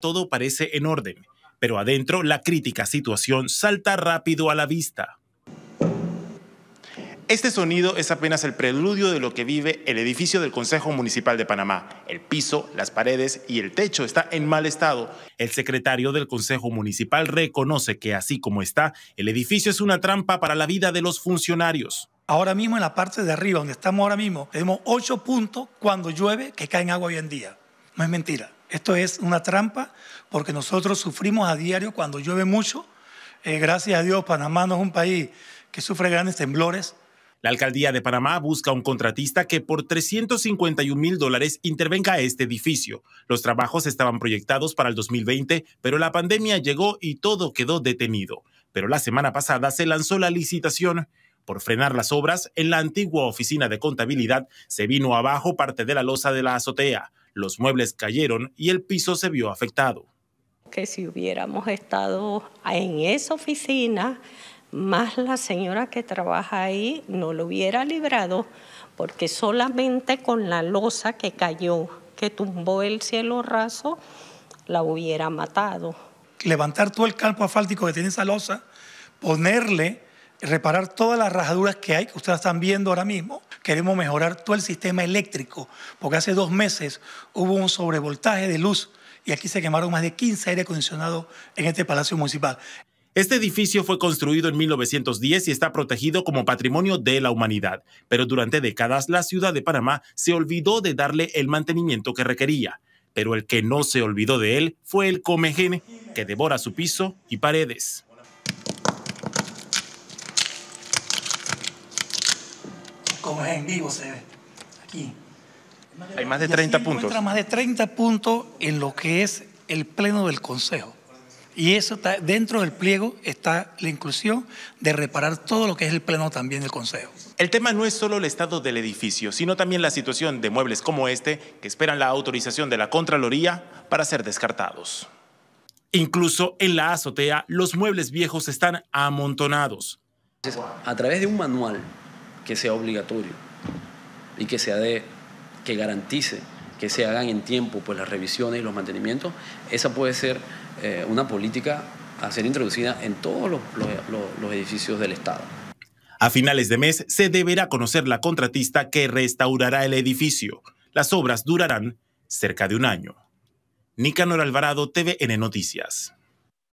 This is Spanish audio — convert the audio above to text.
todo parece en orden, pero adentro la crítica situación salta rápido a la vista. Este sonido es apenas el preludio de lo que vive el edificio del Consejo Municipal de Panamá. El piso, las paredes y el techo está en mal estado. El secretario del Consejo Municipal reconoce que así como está, el edificio es una trampa para la vida de los funcionarios. Ahora mismo en la parte de arriba, donde estamos ahora mismo, tenemos ocho puntos cuando llueve que caen agua hoy en día. No es mentira. Esto es una trampa porque nosotros sufrimos a diario cuando llueve mucho. Eh, gracias a Dios, Panamá no es un país que sufre grandes temblores. La alcaldía de Panamá busca un contratista que por 351 mil dólares intervenga este edificio. Los trabajos estaban proyectados para el 2020, pero la pandemia llegó y todo quedó detenido. Pero la semana pasada se lanzó la licitación. Por frenar las obras, en la antigua oficina de contabilidad se vino abajo parte de la losa de la azotea los muebles cayeron y el piso se vio afectado. Que si hubiéramos estado en esa oficina, más la señora que trabaja ahí no lo hubiera librado, porque solamente con la losa que cayó, que tumbó el cielo raso, la hubiera matado. Levantar todo el campo asfáltico que tiene esa losa, ponerle, reparar todas las rajaduras que hay, que ustedes están viendo ahora mismo, queremos mejorar todo el sistema eléctrico, porque hace dos meses hubo un sobrevoltaje de luz y aquí se quemaron más de 15 aire acondicionado en este Palacio Municipal. Este edificio fue construido en 1910 y está protegido como patrimonio de la humanidad, pero durante décadas la ciudad de Panamá se olvidó de darle el mantenimiento que requería. Pero el que no se olvidó de él fue el comejene, que devora su piso y paredes. como es en vivo se ve aquí. Hay más de 30 puntos. más de 30 puntos en lo que es el pleno del Consejo. Y eso está dentro del pliego está la inclusión de reparar todo lo que es el pleno también del Consejo. El tema no es solo el estado del edificio, sino también la situación de muebles como este que esperan la autorización de la Contraloría para ser descartados. Incluso en la azotea los muebles viejos están amontonados. A través de un manual que sea obligatorio y que sea de que garantice que se hagan en tiempo pues las revisiones y los mantenimientos, esa puede ser eh, una política a ser introducida en todos los edificios del Estado. A finales de mes se deberá conocer la contratista que restaurará el edificio. Las obras durarán cerca de un año. Nicanor Alvarado, TVN Noticias.